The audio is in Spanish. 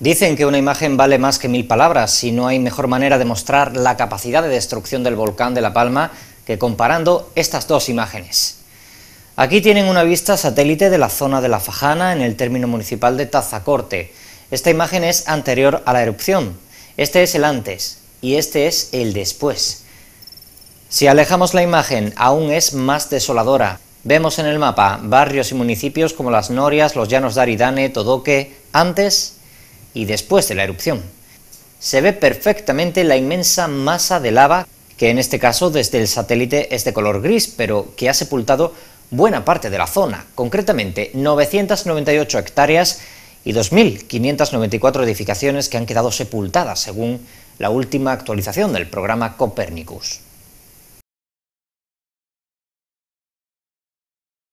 Dicen que una imagen vale más que mil palabras y no hay mejor manera de mostrar la capacidad de destrucción del volcán de La Palma que comparando estas dos imágenes. Aquí tienen una vista satélite de la zona de La Fajana en el término municipal de Tazacorte. Esta imagen es anterior a la erupción. Este es el antes y este es el después. Si alejamos la imagen aún es más desoladora. Vemos en el mapa barrios y municipios como Las Norias, Los Llanos de Aridane, Todoque, antes y después de la erupción. Se ve perfectamente la inmensa masa de lava, que en este caso desde el satélite es de color gris, pero que ha sepultado buena parte de la zona, concretamente 998 hectáreas y 2.594 edificaciones que han quedado sepultadas, según la última actualización del programa Copernicus.